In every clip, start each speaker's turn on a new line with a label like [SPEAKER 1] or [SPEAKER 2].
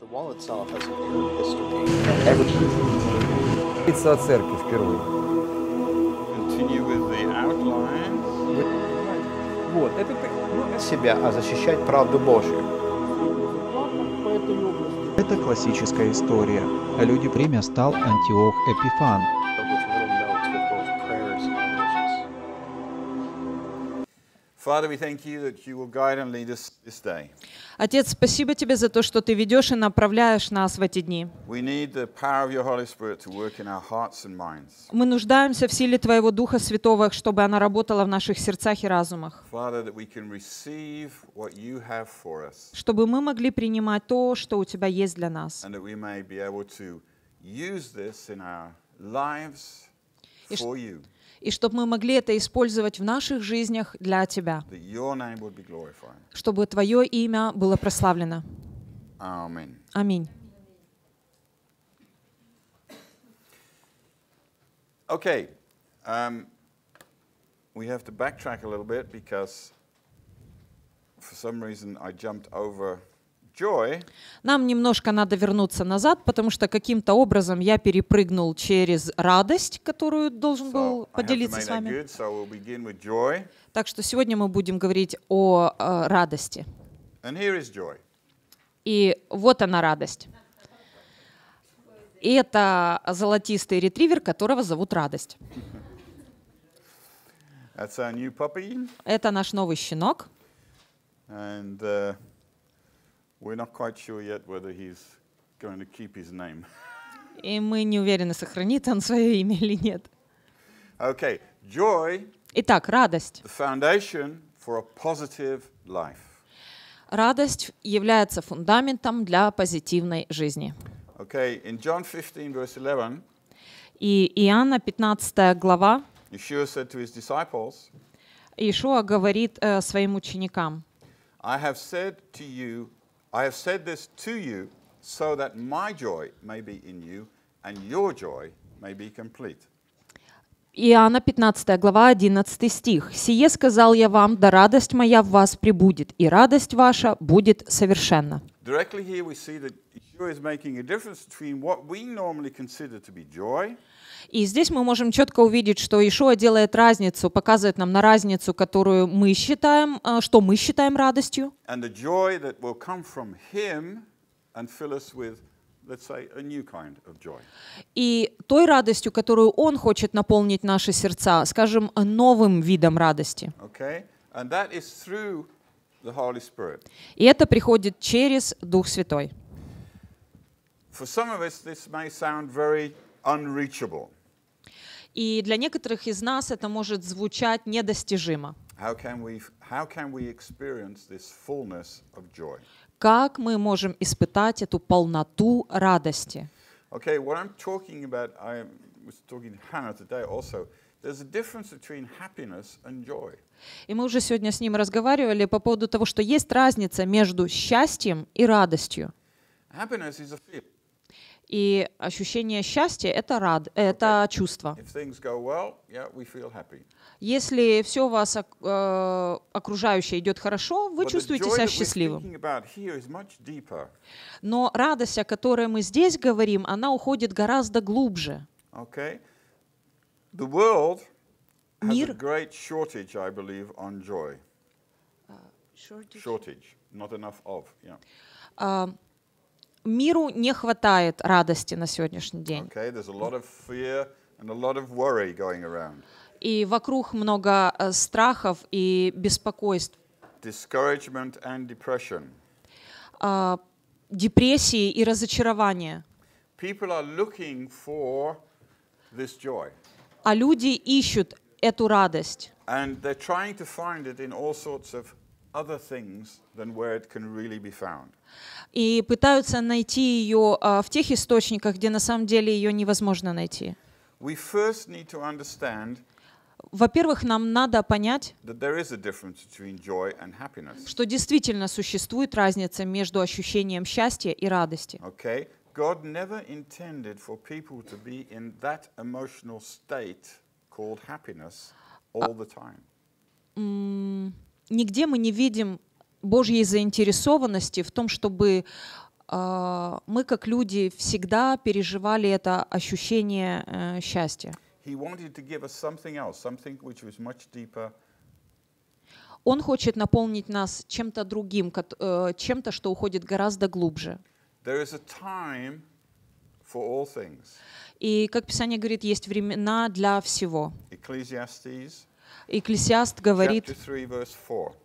[SPEAKER 1] Лица
[SPEAKER 2] церкви впервые. Вот, это ну, себя, а защищать правду Божью. Это классическая история. А Люди
[SPEAKER 1] время стал Антиох Эпифан, Father, we thank you that you will guide and lead us this day.
[SPEAKER 2] Отец, спасибо Тебе за то, что Ты ведешь и направляешь нас в эти дни. Мы нуждаемся в силе Твоего Духа Святого, чтобы она работала в наших сердцах и разумах. Чтобы мы могли принимать то, что у Тебя есть для нас.
[SPEAKER 1] And that we may be able to use this и,
[SPEAKER 2] и чтобы мы могли это использовать в наших жизнях для Тебя, чтобы Твое имя было прославлено. Аминь.
[SPEAKER 1] Okay, um, we have to backtrack a little bit because for some reason I jumped over
[SPEAKER 2] нам немножко надо вернуться назад, потому что каким-то образом я перепрыгнул через радость, которую должен был поделиться с вами. Так что сегодня мы будем говорить о э, радости. И вот она радость. И это золотистый ретривер, которого зовут Радость. Это наш новый щенок.
[SPEAKER 1] And, uh... We're not quite sure yet whether he's going to keep his name.
[SPEAKER 2] И мы не уверены, сохранит он свое имя или нет.
[SPEAKER 1] Okay, joy.
[SPEAKER 2] Итак, радость.
[SPEAKER 1] The foundation for a positive life.
[SPEAKER 2] Радость является фундаментом для позитивной жизни.
[SPEAKER 1] Okay, in John 15, verse 11,
[SPEAKER 2] и Иоанна 15 глава
[SPEAKER 1] Yeshua said to his disciples,
[SPEAKER 2] Иешуа говорит э, своим ученикам,
[SPEAKER 1] I have said to you I have said this to you so that my joy may be in you and your joy may be complete.
[SPEAKER 2] Иоанна 15 глава 11 стих. «Сие сказал я вам, да радость моя в вас прибудет, и радость ваша будет совершенна».
[SPEAKER 1] Directly here we see that joy is making a difference between what we normally consider to be joy.
[SPEAKER 2] И здесь мы можем четко увидеть, что Ишуа делает разницу, показывает нам на разницу, которую мы считаем, э, что мы считаем радостью.
[SPEAKER 1] And the joy that will come from him and fill us with Let's say, a new kind of joy.
[SPEAKER 2] И той радостью, которую Он хочет наполнить наши сердца, скажем, новым видом радости.
[SPEAKER 1] Okay? And that is through
[SPEAKER 2] и это приходит через Дух Святой. И для некоторых из нас это может звучать недостижимо. Как мы можем испытать эту полноту радости?
[SPEAKER 1] Okay, what I'm talking about, I was talking to Hannah today also. There's a difference between happiness and joy.
[SPEAKER 2] И мы уже сегодня с ним разговаривали по поводу того, что есть разница между счастьем и радостью. И ощущение счастья — это, рад, это okay. чувство.
[SPEAKER 1] Well, yeah,
[SPEAKER 2] Если все у вас э, окружающее идет хорошо, вы But чувствуете себя счастливым. Но радость, о которой мы здесь говорим, она уходит гораздо глубже.
[SPEAKER 1] Okay. The world Мир... great shortage, I believe, on joy. Uh, shortage. shortage, not enough of. Yeah.
[SPEAKER 2] Uh, миру не хватает радости на сегодняшний день.
[SPEAKER 1] Okay, there's a lot of fear and a lot of worry going around.
[SPEAKER 2] И вокруг много uh, страхов и беспокойств.
[SPEAKER 1] Discouragement and depression.
[SPEAKER 2] Uh, депрессии и разочарования.
[SPEAKER 1] People are looking for this joy.
[SPEAKER 2] А люди ищут эту радость. И пытаются найти ее а, в тех источниках, где на самом деле ее невозможно найти.
[SPEAKER 1] во-первых,
[SPEAKER 2] нам надо понять, что действительно существует разница между ощущением счастья и радости.
[SPEAKER 1] Okay? God never intended for people to be in that emotional state called happiness а- all the time.
[SPEAKER 2] Нигде мы не видим Божьей заинтересованности в том, чтобы а, мы, как люди, всегда переживали это ощущение счастья. Он хочет наполнить нас чем-то другим, э, чем-то, что уходит гораздо глубже.
[SPEAKER 1] There is a time for all things.
[SPEAKER 2] И, как Писание говорит, есть времена для всего. Экклесиаст говорит,
[SPEAKER 1] 3, uh,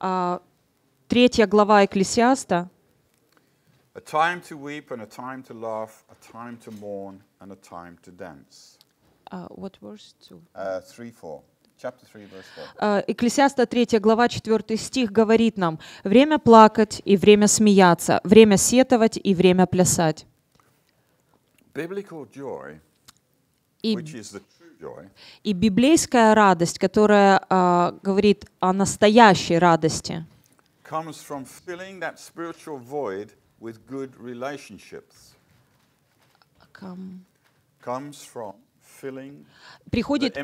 [SPEAKER 2] а, третья глава Экклесиаста,
[SPEAKER 1] A time to weep and a time to laugh, a time to mourn and a time to dance.
[SPEAKER 2] Uh, what verse?
[SPEAKER 1] Two? Uh, three, four.
[SPEAKER 2] А, Экклесиаста 3 глава 4 стих говорит нам «Время плакать и время смеяться, время сетовать и время плясать». И, и библейская радость, которая uh, говорит о настоящей радости, приходит,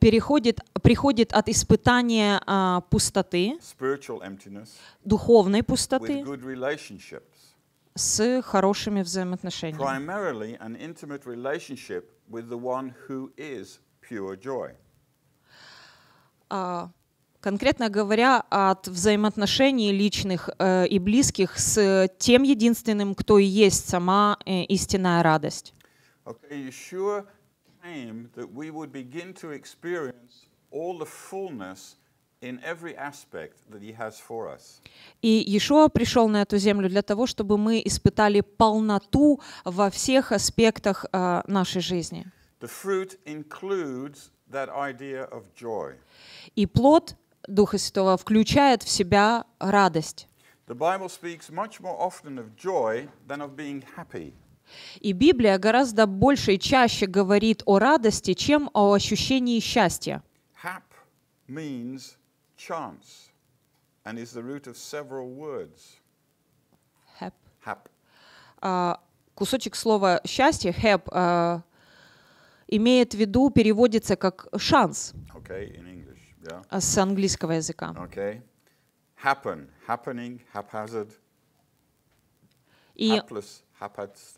[SPEAKER 2] переходит, приходит от испытания uh, пустоты,
[SPEAKER 1] духовной пустоты,
[SPEAKER 2] с хорошими взаимоотношениями. А, конкретно говоря, от взаимоотношений личных э, и близких с тем единственным, кто и есть сама э, истинная радость. И Иешуа пришел на эту землю для того, чтобы мы испытали полноту во всех аспектах э, нашей жизни. И плод Духа Святого включает в себя радость. И Библия гораздо больше и чаще говорит о радости, чем о ощущении счастья.
[SPEAKER 1] Hap means chance and is the root of several words.
[SPEAKER 2] Hap. Hap. А, uh, кусочек слова счастье, hap, uh, а, имеет в виду, переводится как шанс.
[SPEAKER 1] Okay, in English, yeah. А, с
[SPEAKER 2] английского языка.
[SPEAKER 1] Okay. Happen, happening, haphazard. И, Hapless,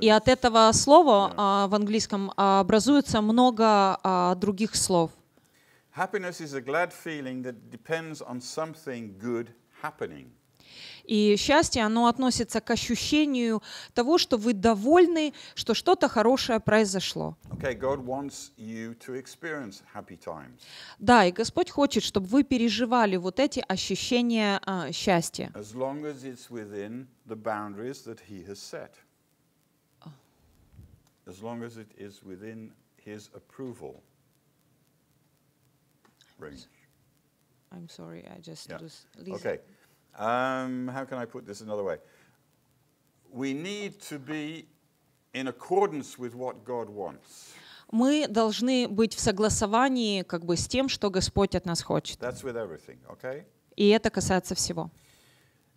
[SPEAKER 2] и от этого слова yeah. uh, в английском образуется много других слов.
[SPEAKER 1] Happiness is a glad feeling that depends on something good happening.
[SPEAKER 2] И счастье, оно относится к ощущению того, что вы довольны, что что-то хорошее произошло.
[SPEAKER 1] Okay, God wants you to experience happy times.
[SPEAKER 2] Да, и Господь хочет, чтобы вы переживали вот эти ощущения uh, счастья.
[SPEAKER 1] As long as it's within the boundaries that He has set. As long as it is within His approval range. I'm sorry, I
[SPEAKER 2] just yeah. lose.
[SPEAKER 1] Okay. Um, how can I put this another way? We need to be in accordance with what God wants.
[SPEAKER 2] Мы должны быть в согласовании как бы с тем, что Господь от нас хочет.
[SPEAKER 1] That's with everything, okay?
[SPEAKER 2] И это касается всего.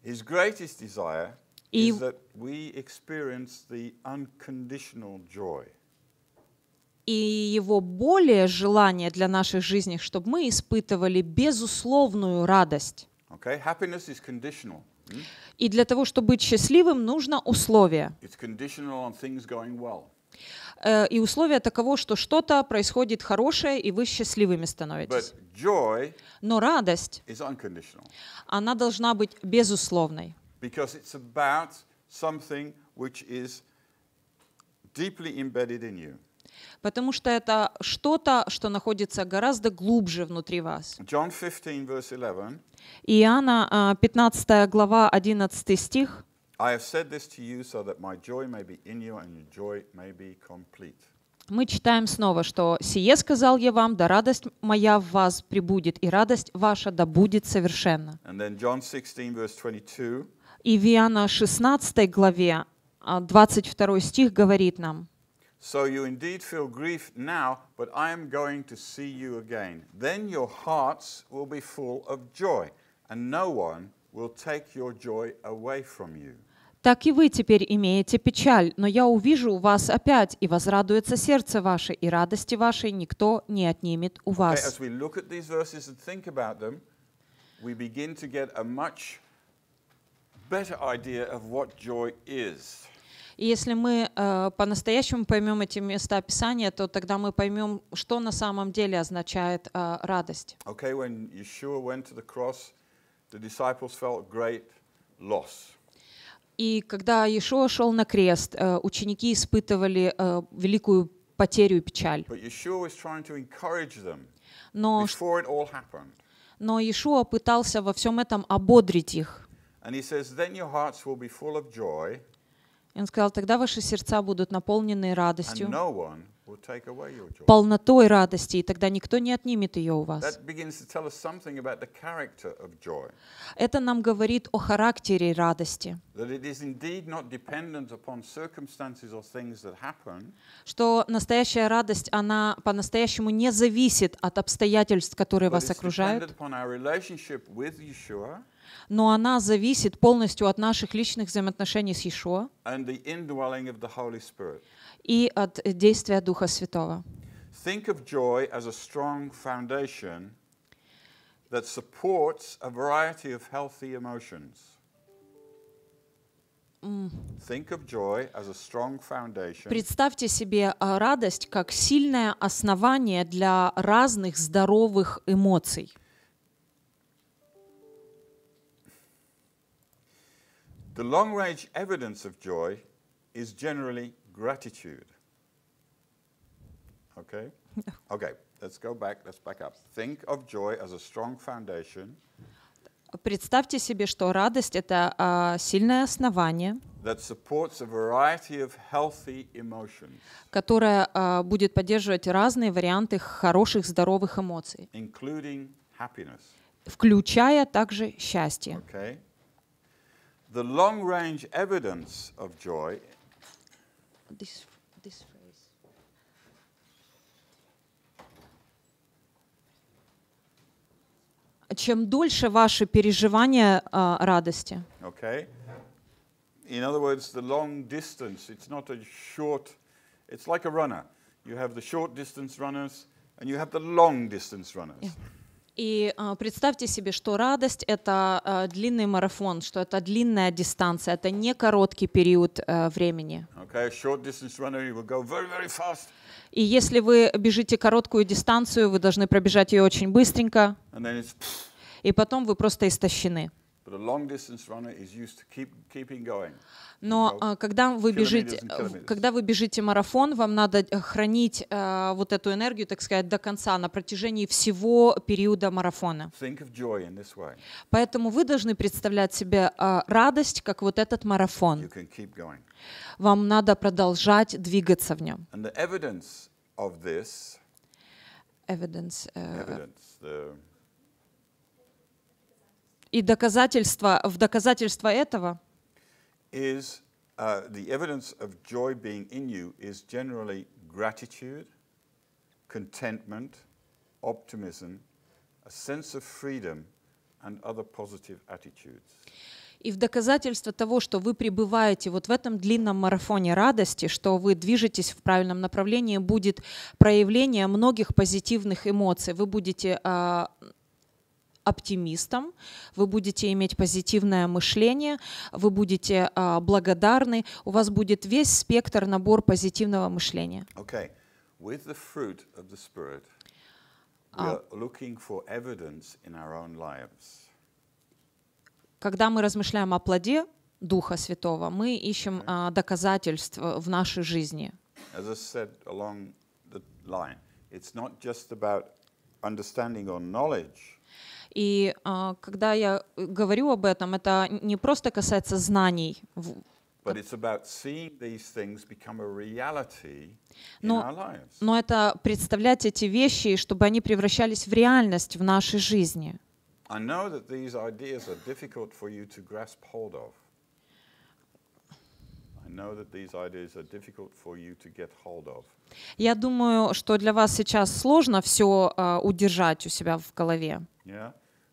[SPEAKER 1] His greatest desire is that we experience the unconditional joy.
[SPEAKER 2] и его более желание для наших жизней, чтобы мы испытывали безусловную радость.
[SPEAKER 1] Okay? Happiness is conditional. Mm?
[SPEAKER 2] И для того, чтобы быть счастливым, нужно условие.
[SPEAKER 1] It's conditional on things going well.
[SPEAKER 2] Э, и условие таково, что что-то происходит хорошее, и вы счастливыми становитесь. Но радость, она должна быть безусловной.
[SPEAKER 1] Because it's about something which is deeply embedded in you.
[SPEAKER 2] Потому что это что-то, что находится гораздо глубже внутри вас.
[SPEAKER 1] John 15, verse 11.
[SPEAKER 2] Иоанна 15 а, глава 11 стих.
[SPEAKER 1] I have said this to you so that my joy may be in you and your joy may be complete.
[SPEAKER 2] Мы читаем снова, что «Сие сказал я вам, да радость моя в вас прибудет, и радость ваша да будет совершенна».
[SPEAKER 1] 16,
[SPEAKER 2] И в Иоанна 16 главе 22 а, стих говорит нам,
[SPEAKER 1] So you indeed feel grief now, but I am going to see you again. Then your hearts will be full of joy, and no one will take your joy away from you.
[SPEAKER 2] Так и вы теперь имеете печаль, но я увижу вас опять, и возрадуется сердце ваше, и радости вашей никто не отнимет у вас.
[SPEAKER 1] Okay,
[SPEAKER 2] И если мы э, по-настоящему поймем эти места Писания, то тогда мы поймем, что на самом деле означает э, радость.
[SPEAKER 1] Okay, when Yeshua went to the cross, the disciples felt great loss.
[SPEAKER 2] И когда Иешуа шел на крест, э, ученики испытывали э, великую потерю и печаль. но, Иешуа пытался во всем этом ободрить их. И он сказал, тогда ваши сердца будут наполнены радостью,
[SPEAKER 1] полнотой
[SPEAKER 2] радости, и тогда никто не отнимет ее у вас. Это нам говорит о характере радости, что настоящая радость, она по-настоящему не зависит от обстоятельств, которые вас окружают, но она зависит полностью от наших личных взаимоотношений с Иешуа и от действия Духа Святого.
[SPEAKER 1] Think of joy as a strong foundation that supports a variety of healthy emotions.
[SPEAKER 2] Представьте себе а, радость как сильное основание для разных здоровых эмоций.
[SPEAKER 1] The long range evidence of joy is generally gratitude. Okay? Okay, let's go back, let's back up. Think of joy as a strong foundation.
[SPEAKER 2] Представьте себе, что радость — это а, сильное основание,
[SPEAKER 1] that supports a variety of healthy emotions,
[SPEAKER 2] которое а, будет поддерживать разные варианты хороших, здоровых эмоций,
[SPEAKER 1] including happiness.
[SPEAKER 2] включая также счастье.
[SPEAKER 1] Okay? the long range evidence of joy.
[SPEAKER 2] This, this phrase. Чем дольше ваши переживания радости.
[SPEAKER 1] Okay. In other words, the long distance, it's not a short, it's like a runner. You have the short distance runners and you have the long distance runners.
[SPEAKER 2] Yeah. И э, представьте себе, что радость — это э, длинный марафон, что это длинная дистанция, это не короткий период э, времени.
[SPEAKER 1] Okay, runner, very, very
[SPEAKER 2] И если вы бежите короткую дистанцию, вы должны пробежать ее очень быстренько. И потом вы просто истощены. Но когда вы бежите, когда вы бежите марафон, вам надо э, хранить э, вот эту энергию, так сказать, до конца на протяжении всего периода марафона. Поэтому вы должны представлять себе э, радость как вот этот марафон. Вам надо продолжать двигаться в нем. Evidence, evidence, э, evidence the и доказательство, в доказательство этого
[SPEAKER 1] is, uh, the evidence of joy being in you is generally gratitude, contentment, optimism, a sense of freedom and other positive attitudes.
[SPEAKER 2] И в доказательство того, что вы пребываете вот в этом длинном марафоне радости, что вы движетесь в правильном направлении, будет проявление многих позитивных эмоций. Вы будете э, оптимистом, вы будете иметь позитивное мышление, вы будете а, благодарны, у вас будет весь спектр, набор позитивного мышления.
[SPEAKER 1] Okay. With the fruit of the Spirit, а.
[SPEAKER 2] Когда мы размышляем о плоде Духа Святого, мы ищем а, доказательства в нашей жизни.
[SPEAKER 1] As I said along the line, it's not just about understanding or knowledge,
[SPEAKER 2] и а, когда я э, говорю об этом, это не просто касается знаний. Но, но это представлять эти вещи, чтобы они превращались в реальность в нашей жизни.
[SPEAKER 1] I know that these ideas are difficult for you to grasp hold of. I know that these ideas are difficult for you to get hold of.
[SPEAKER 2] Я думаю, что для вас сейчас сложно все а, удержать у себя в голове.
[SPEAKER 1] Yeah?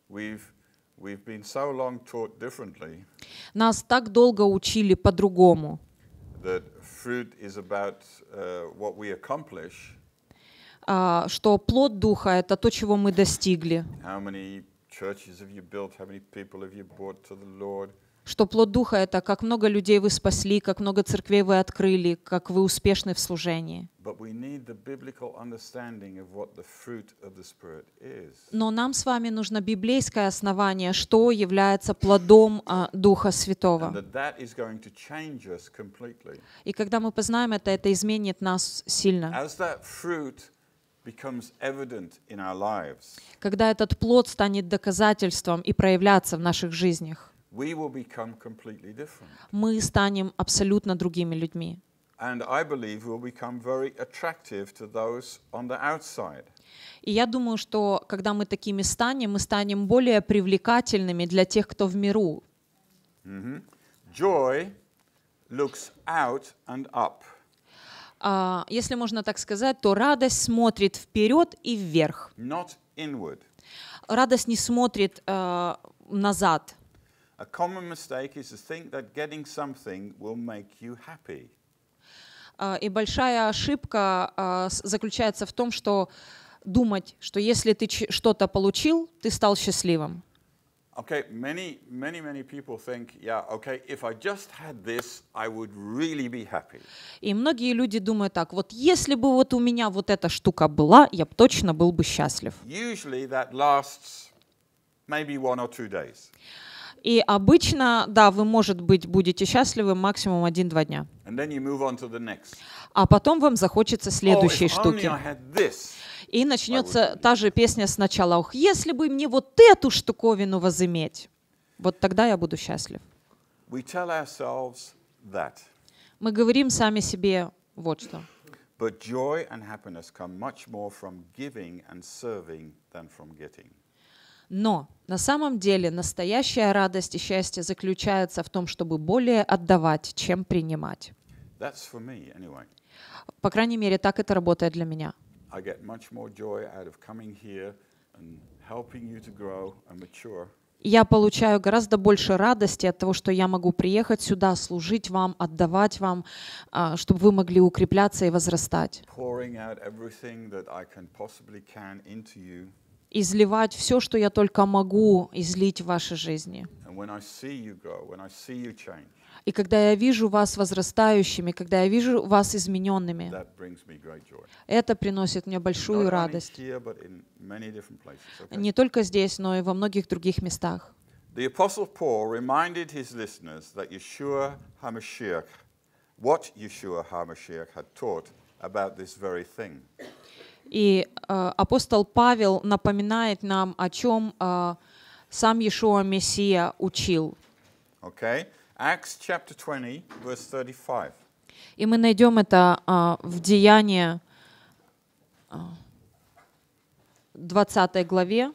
[SPEAKER 1] We've, we've been so long taught differently.
[SPEAKER 2] Нас так долго учили по-другому.
[SPEAKER 1] That fruit is about uh, what we accomplish.
[SPEAKER 2] Uh, что плод духа — это то, чего мы достигли.
[SPEAKER 1] How many churches have you built? How many people have you brought to the Lord?
[SPEAKER 2] что плод Духа — это как много людей вы спасли, как много церквей вы открыли, как вы успешны в служении. Но нам с вами нужно библейское основание, что является плодом а, Духа Святого. И когда мы познаем это, это изменит нас сильно. Когда этот плод станет доказательством и проявляться в наших жизнях мы станем абсолютно другими людьми. И я думаю, что когда мы такими станем, мы станем более привлекательными для тех, кто в миру.
[SPEAKER 1] Mm -hmm. Joy looks out and up.
[SPEAKER 2] Uh, если можно так сказать, то радость смотрит вперед и вверх.
[SPEAKER 1] Not inward.
[SPEAKER 2] Радость не смотрит uh, назад.
[SPEAKER 1] A common mistake is to think that getting something will make you happy.
[SPEAKER 2] И большая ошибка заключается в том, что думать, что если ты что-то получил, ты стал счастливым.
[SPEAKER 1] Okay, many, many, many people think, yeah, okay, if I just had this, I would really be happy.
[SPEAKER 2] И многие люди думают так, вот если бы вот у меня вот эта штука была, я бы точно был бы счастлив.
[SPEAKER 1] Usually that lasts maybe one or two
[SPEAKER 2] days. И обычно, да, вы, может быть, будете счастливы максимум 1-2 дня. А потом вам захочется oh, следующей oh, штуки. И начнется та же песня сначала. Ох, если бы мне вот эту штуковину возыметь, вот тогда я буду счастлив. Мы говорим сами себе вот что.
[SPEAKER 1] But joy and happiness come much more from giving and serving than from getting.
[SPEAKER 2] Но на самом деле настоящая радость и счастье заключается в том, чтобы более отдавать, чем принимать.
[SPEAKER 1] me, anyway.
[SPEAKER 2] По крайней мере, так это работает для меня. я получаю гораздо больше радости от того, что я могу приехать сюда, служить вам, отдавать вам, а, чтобы вы могли укрепляться и возрастать изливать все, что я только могу излить в вашей жизни. И когда я вижу вас возрастающими, когда я вижу вас измененными, это приносит мне большую радость. Не только здесь, но и во многих других местах.
[SPEAKER 1] what Yeshua HaMashiach had taught about this very thing.
[SPEAKER 2] И э, апостол Павел напоминает нам, о чем э, сам Иешуа Мессия учил.
[SPEAKER 1] Okay. Acts chapter 20, verse 35.
[SPEAKER 2] И мы найдем это э, в Деянии 20 главе.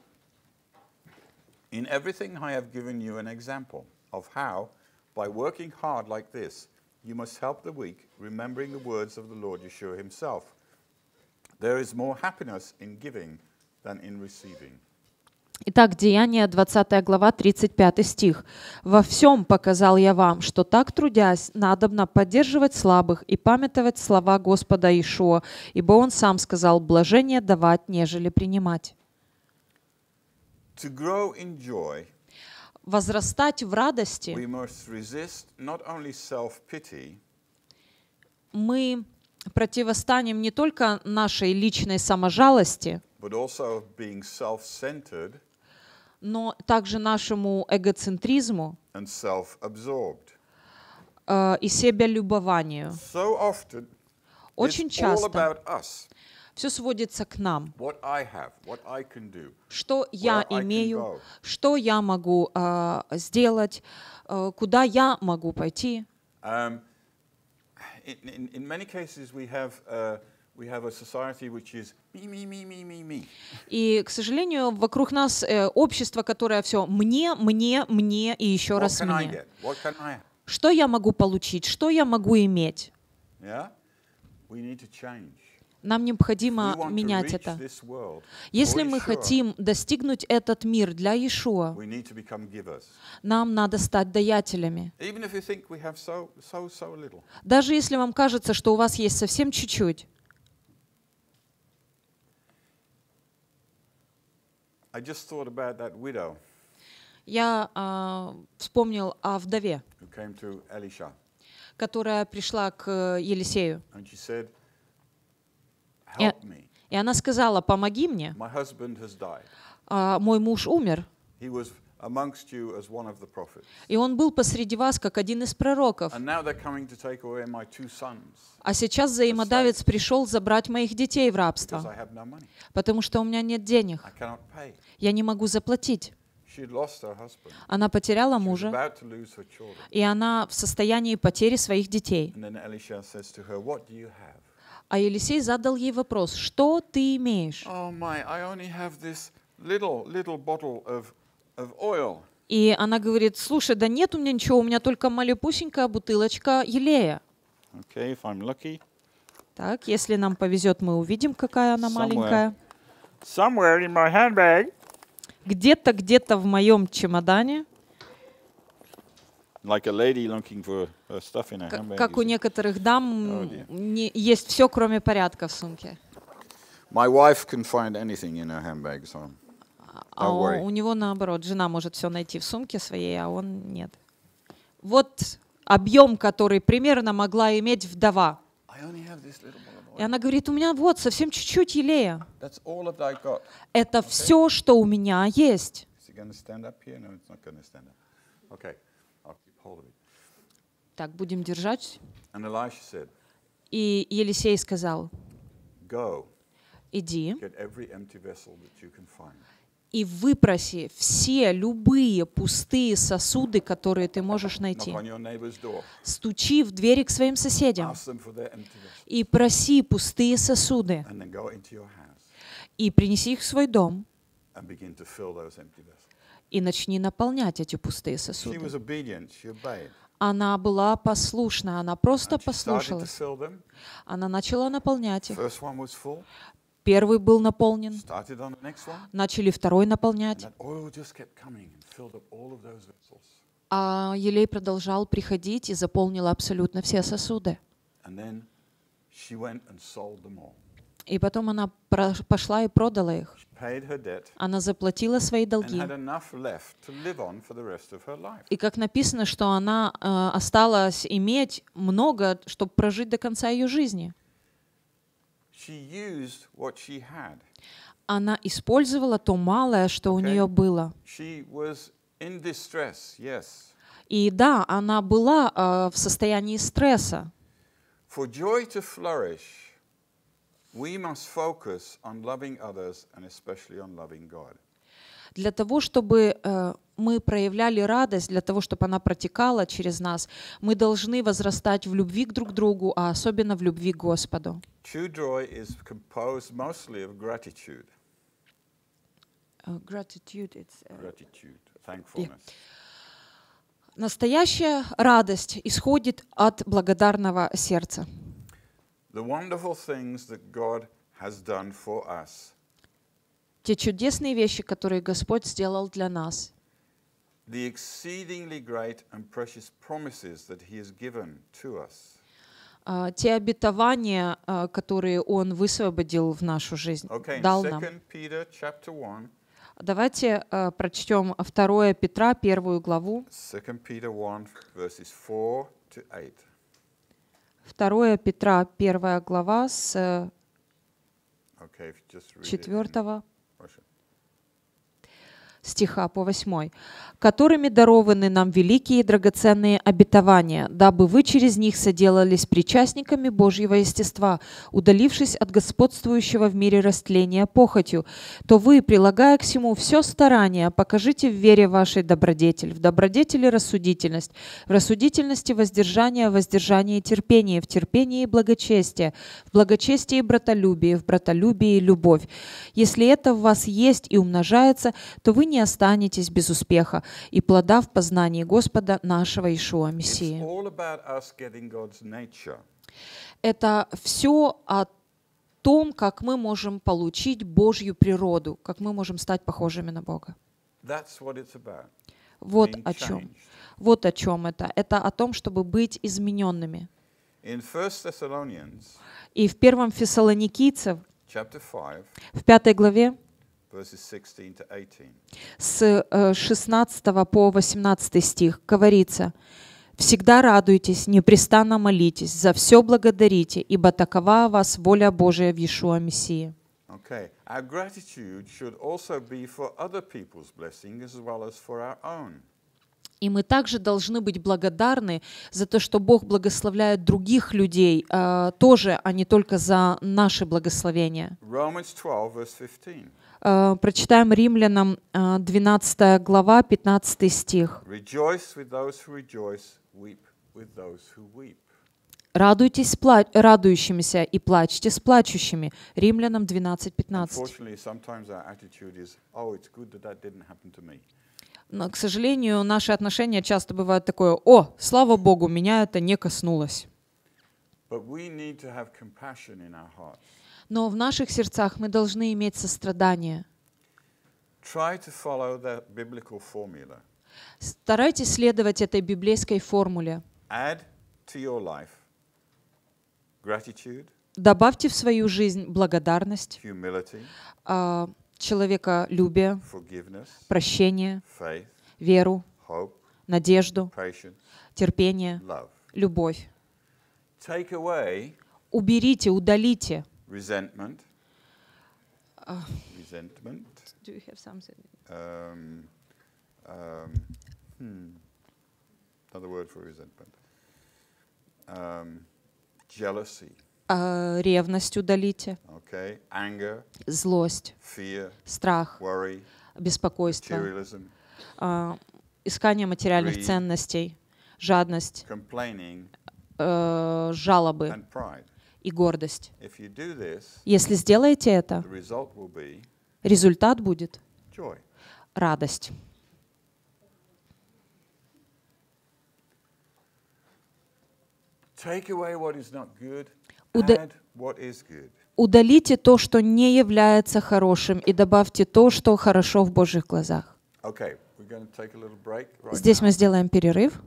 [SPEAKER 1] In everything I have given you an example of how, by working hard like this, you must help the weak, remembering the words of the Lord Yeshua himself – Итак,
[SPEAKER 2] Деяние, 20 глава, 35 стих. «Во всем показал я вам, что так трудясь, надобно поддерживать слабых и памятовать слова Господа Ишуа, ибо Он сам сказал, блажение давать, нежели принимать».
[SPEAKER 1] joy,
[SPEAKER 2] возрастать в радости, мы противостанем не только нашей личной саможалости, но также нашему эгоцентризму э, и себялюбованию. Очень часто все сводится к нам. Что я имею, что я могу э, сделать, э, куда я могу пойти.
[SPEAKER 1] Um, in, in, many cases we have uh, We have a society which is me,
[SPEAKER 2] me, me, и, к сожалению, вокруг нас э, общество, которое все мне, мне, мне и еще What раз мне. Что я могу получить? Что я могу иметь? Yeah? Нам необходимо менять это. Если мы хотим достигнуть этот мир для Иешуа, нам надо стать даятелями. Даже если вам кажется, что у вас есть совсем чуть-чуть, Я uh, вспомнил о вдове, которая пришла к э, Елисею. И, и она сказала, помоги мне. А, мой муж умер. И он был посреди вас, как один из пророков. А сейчас взаимодавец пришел забрать моих детей в рабство, потому что у меня нет денег. Я не могу заплатить. Она потеряла мужа, и она в состоянии потери своих детей. А Елисей задал ей вопрос, что ты имеешь? Oh И она говорит, слушай, да нет у меня ничего, у меня только малепусенькая бутылочка елея.
[SPEAKER 1] Okay, if I'm lucky.
[SPEAKER 2] Так, если нам повезет, мы увидим, какая она Somewhere. маленькая. Somewhere in my handbag. Где-то, где-то в моем чемодане.
[SPEAKER 1] Как у
[SPEAKER 2] некоторых дам oh, не, есть все, кроме порядка в сумке.
[SPEAKER 1] My wife can find anything in her handbag, so а у
[SPEAKER 2] него наоборот, жена может все найти в сумке своей, а он нет. Вот объем, который примерно могла иметь вдова. И она говорит, у меня вот совсем чуть-чуть елея. Это все, что у меня есть.
[SPEAKER 1] Okay.
[SPEAKER 2] Так, будем держать. И Елисей сказал, иди и выпроси все любые пустые сосуды, которые ты можешь найти. Стучи в двери к своим соседям и проси пустые сосуды. И принеси их в свой дом и начни наполнять эти пустые сосуды. Она была послушна, она просто послушалась. Она начала наполнять их. Первый был наполнен. Начали второй наполнять. А елей продолжал приходить и заполнил абсолютно все сосуды. И потом она пошла и продала их. Она заплатила свои долги. И как написано, что она э, осталась иметь много, чтобы прожить до конца ее жизни. Она использовала то малое, что okay. у нее было.
[SPEAKER 1] Distress, yes.
[SPEAKER 2] И да, она была э, в состоянии стресса.
[SPEAKER 1] For joy to flourish, we must focus on loving others and especially on loving God.
[SPEAKER 2] Для того, чтобы э, мы проявляли радость, для того, чтобы она протекала через нас, мы должны возрастать в любви к друг другу, а особенно в любви к Господу.
[SPEAKER 1] True joy is composed mostly of gratitude. Uh, gratitude, it's, uh, gratitude, thankfulness.
[SPEAKER 2] Yeah. Настоящая радость исходит от благодарного сердца
[SPEAKER 1] the wonderful things that God has done for
[SPEAKER 2] us. Те чудесные вещи, которые Господь сделал для нас.
[SPEAKER 1] The exceedingly great and precious promises that he has given to us.
[SPEAKER 2] Uh, те обетования, uh, которые Он высвободил в нашу жизнь, okay, дал нам.
[SPEAKER 1] Peter, one.
[SPEAKER 2] Давайте uh, прочтем 2 Петра, первую главу.
[SPEAKER 1] 2 Peter 1, verses 4 to 8.
[SPEAKER 2] 2 Петра, 1 глава, с 4 э, стиха по 8, «которыми дарованы нам великие и драгоценные обетования, дабы вы через них соделались причастниками Божьего естества, удалившись от господствующего в мире растления похотью, то вы, прилагая к всему все старание, покажите в вере вашей добродетель, в добродетели рассудительность, в рассудительности воздержание, в воздержании терпение, в терпении благочестие, в благочестии братолюбие, в братолюбии любовь. Если это в вас есть и умножается, то вы не останетесь без успеха и плода в познании Господа нашего Ишуа Мессии. Это все о том, как мы можем получить Божью природу, как мы можем стать похожими на Бога. Вот о чем. Вот о чем это. Это о том, чтобы быть измененными. И в первом Фессалоникийцев,
[SPEAKER 1] в пятой главе, с
[SPEAKER 2] 16 э, по 18 стих говорится, «Всегда радуйтесь, непрестанно молитесь, за все благодарите, ибо такова вас воля Божия в Иешуа Мессии».
[SPEAKER 1] Okay. Our gratitude should also be for other people's blessing as well as for our own.
[SPEAKER 2] И мы также должны быть благодарны за то, что Бог благословляет других людей э, тоже, а не только за наши благословения. 12, Э, прочитаем римлянам 12 э, глава, 15 стих. Радуйтесь пла- радующимися и плачьте с плачущими. Римлянам
[SPEAKER 1] 12.15.
[SPEAKER 2] Но, к сожалению, наши отношения часто бывают такое, о, слава Богу, меня это не коснулось. Но в наших сердцах мы должны иметь сострадание. Старайтесь следовать этой библейской формуле. Добавьте в свою жизнь благодарность, humility, а, человеколюбие, прощение, faith, веру, hope, надежду, patience, терпение, love. любовь.
[SPEAKER 1] Take away
[SPEAKER 2] Уберите, удалите
[SPEAKER 1] resentment. Uh, resentment. Do you have something? Um, um, hmm. Another word for resentment. Um, jealousy.
[SPEAKER 2] Uh, ревность удалите.
[SPEAKER 1] Okay. Anger. Злость. Fear. Страх. Worry. Беспокойство. Materialism.
[SPEAKER 2] Uh, искание материальных greed, ценностей. Жадность.
[SPEAKER 1] Complaining.
[SPEAKER 2] Жалобы. And pride и гордость. Если сделаете это, результат будет радость. Уда... Удалите то, что не является хорошим, и добавьте то, что хорошо в Божьих глазах. Здесь мы сделаем перерыв.